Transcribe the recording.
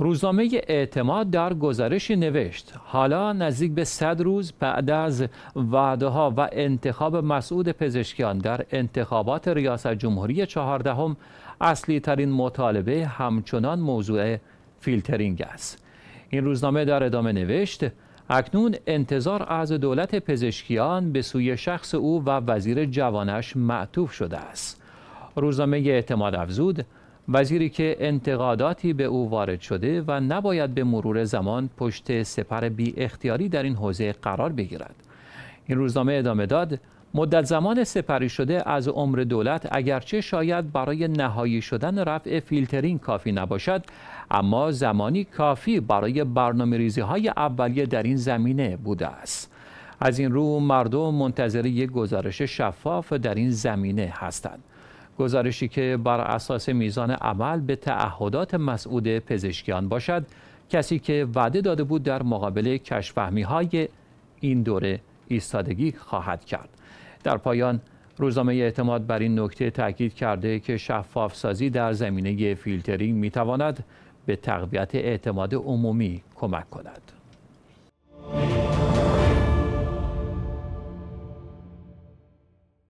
روزنامه اعتماد در گزارش نوشت حالا نزدیک به 100 روز بعد از وعده ها و انتخاب مسعود پزشکیان در انتخابات ریاست جمهوری چهاردهم اصلی ترین مطالبه همچنان موضوع فیلترینگ است این روزنامه در ادامه نوشت اکنون انتظار از دولت پزشکیان به سوی شخص او و وزیر جوانش معطوف شده است روزنامه اعتماد افزود وزیری که انتقاداتی به او وارد شده و نباید به مرور زمان پشت سپر بی اختیاری در این حوزه قرار بگیرد این روزنامه ادامه داد مدت زمان سپری شده از عمر دولت اگرچه شاید برای نهایی شدن رفع فیلترین کافی نباشد اما زمانی کافی برای برنامه ریزی های اولیه در این زمینه بوده است از این رو مردم منتظر یک گزارش شفاف در این زمینه هستند گزارشی که بر اساس میزان عمل به تعهدات مسعود پزشکیان باشد کسی که وعده داده بود در مقابل کشفهمی های این دوره ایستادگی خواهد کرد در پایان روزنامه اعتماد بر این نکته تاکید کرده که شفافسازی در زمینه فیلترینگ میتواند به تقویت اعتماد عمومی کمک کند